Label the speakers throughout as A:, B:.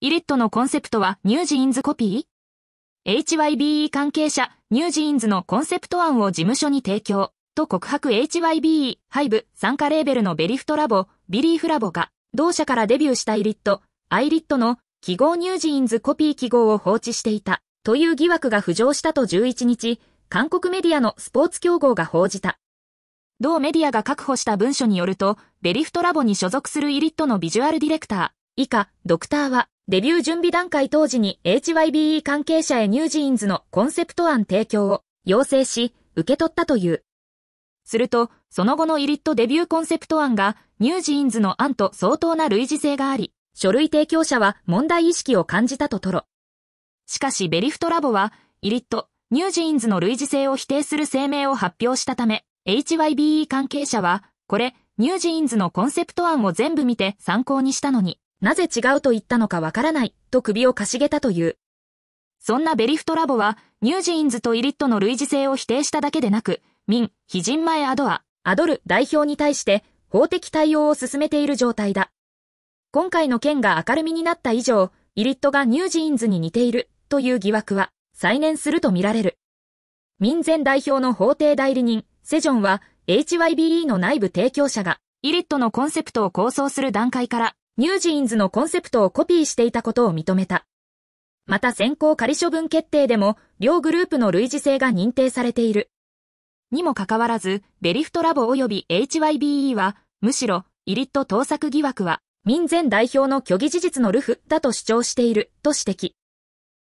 A: イレットのコンセプトはニュージーンズコピー ?HYBE 関係者、ニュージーンズのコンセプト案を事務所に提供、と告白 HYBE、ハイブ、参加レーベルのベリフトラボ、ビリーフラボが、同社からデビューしたイリット、アイリットの記号ニュージーンズコピー記号を放置していた、という疑惑が浮上したと11日、韓国メディアのスポーツ競合が報じた。同メディアが確保した文書によると、ベリフトラボに所属するイリットのビジュアルディレクター、以下、ドクターは、デビュー準備段階当時に HYBE 関係者へニュージーンズのコンセプト案提供を要請し、受け取ったという。すると、その後のイリットデビューコンセプト案が、ニュージーンズの案と相当な類似性があり、書類提供者は問題意識を感じたととろ。しかしベリフトラボは、イリット、ニュージーンズの類似性を否定する声明を発表したため、HYBE 関係者は、これ、ニュージーンズのコンセプト案を全部見て参考にしたのに、なぜ違うと言ったのかわからない、と首をかしげたという。そんなベリフトラボは、ニュージーンズとイリットの類似性を否定しただけでなく、民、非人前アドア、アドル代表に対して法的対応を進めている状態だ。今回の件が明るみになった以上、イリットがニュージーンズに似ているという疑惑は再燃するとみられる。民前代表の法廷代理人、セジョンは HYBE の内部提供者がイリットのコンセプトを構想する段階からニュージーンズのコンセプトをコピーしていたことを認めた。また先行仮処分決定でも、両グループの類似性が認定されている。にもかかわらず、ベリフトラボ及び HYBE は、むしろ、イリット盗作疑惑は、民前代表の虚偽事実のルフだと主張している、と指摘。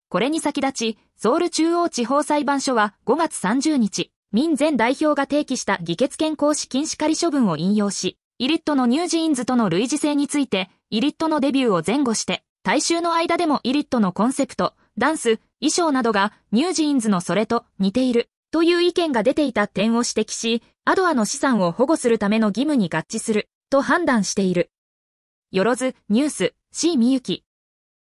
A: これに先立ち、ソウル中央地方裁判所は5月30日、民前代表が提起した議決権行使禁止仮処分を引用し、イリットのニュージーンズとの類似性について、イリットのデビューを前後して、大衆の間でもイリットのコンセプト、ダンス、衣装などがニュージーンズのそれと似ているという意見が出ていた点を指摘し、アドアの資産を保護するための義務に合致すると判断している。よろず、ニュース、C みゆき。